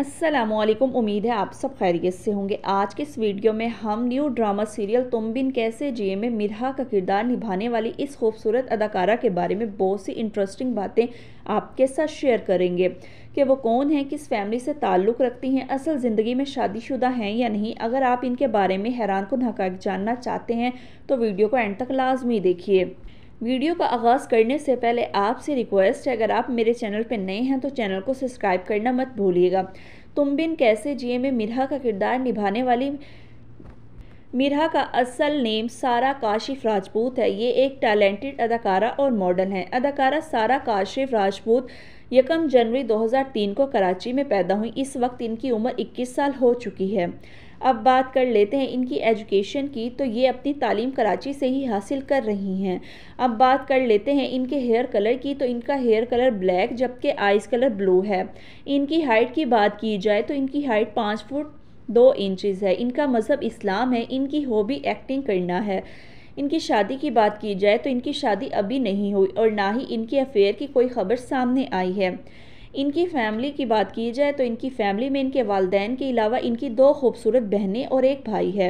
असलम उम्मीद है आप सब खैरियत से होंगे आज के इस वीडियो में हम न्यू ड्रामा सीरियल तुम बिन कैसे जिए में मिरहा का किरदार निभाने वाली इस खूबसूरत अदाकारा के बारे में बहुत सी इंटरेस्टिंग बातें आपके साथ शेयर करेंगे कि वो कौन है किस फैमिली से ताल्लुक़ रखती हैं असल ज़िंदगी में शादीशुदा हैं या नहीं अगर आप इनके बारे में हैरान को धका जानना चाहते हैं तो वीडियो को एंड तक लाजमी देखिए वीडियो का आगाज़ करने से पहले आपसे रिक्वेस्ट है अगर आप मेरे चैनल पर नए हैं तो चैनल को सब्सक्राइब करना मत भूलिएगा तुम बिन कैसे जिए में मिरहा का किरदार निभाने वाली मिरहा का असल नेम सारा काशिफ राजपूत है ये एक टैलेंटेड अदाकारा और मॉडल है अदाकारा सारा काशिफ राजपूत यकम जनवरी 2003 को कराची में पैदा हुई इस वक्त इनकी उम्र 21 साल हो चुकी है अब बात कर लेते हैं इनकी एजुकेशन की तो ये अपनी तालीम कराची से ही हासिल कर रही हैं अब बात कर लेते हैं इनके हेयर कलर की तो इनका हेयर कलर ब्लैक जबकि आइस कलर ब्लू है इनकी हाइट की बात की जाए तो इनकी हाइट पाँच फुट दो इंचज़ है इनका मज़हब इस्लाम है इनकी हॉबी एक्टिंग करना है इनकी शादी की बात की जाए तो इनकी शादी अभी नहीं हुई और ना ही इनके अफेयर की कोई खबर सामने आई है इनकी फैमिली की बात की जाए तो इनकी फैमिली में इनके वालदेन के अलावा इनकी दो खूबसूरत बहनें और एक भाई है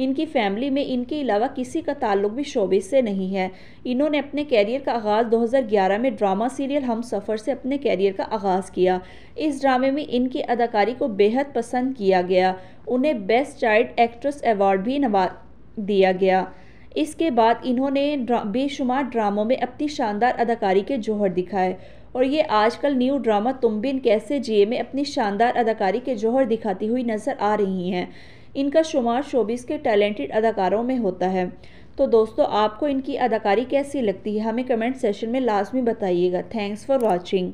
इनकी फैमिली में इनके अलावा किसी का ताल्लुक भी शोबे से नहीं है इन्होंने अपने कैरियर का आगाज़ 2011 में ड्रामा सीरियल हम सफ़र से अपने कैरियर का आगाज़ किया इस ड्रामे में इनकी अदाकारी को बेहद पसंद किया गया उन्हें बेस्ट चाइल्ड एक्ट्रेस अवार्ड भी नवा दिया गया इसके बाद इन्होंने ड्रा, बेशुमार ड्रामों में अपनी शानदार अदाकारी के जौहर दिखाए और ये आजकल न्यू ड्रामा तुम बिन कैसे जिए में अपनी शानदार अदाकारी के जौहर दिखाती हुई नज़र आ रही हैं इनका शुमार शोबिस के टैलेंटेड अदाकारों में होता है तो दोस्तों आपको इनकी अदाकारी कैसी लगती है हमें कमेंट सेशन में लाजमी बताइएगा थैंक्स फॉर वॉचिंग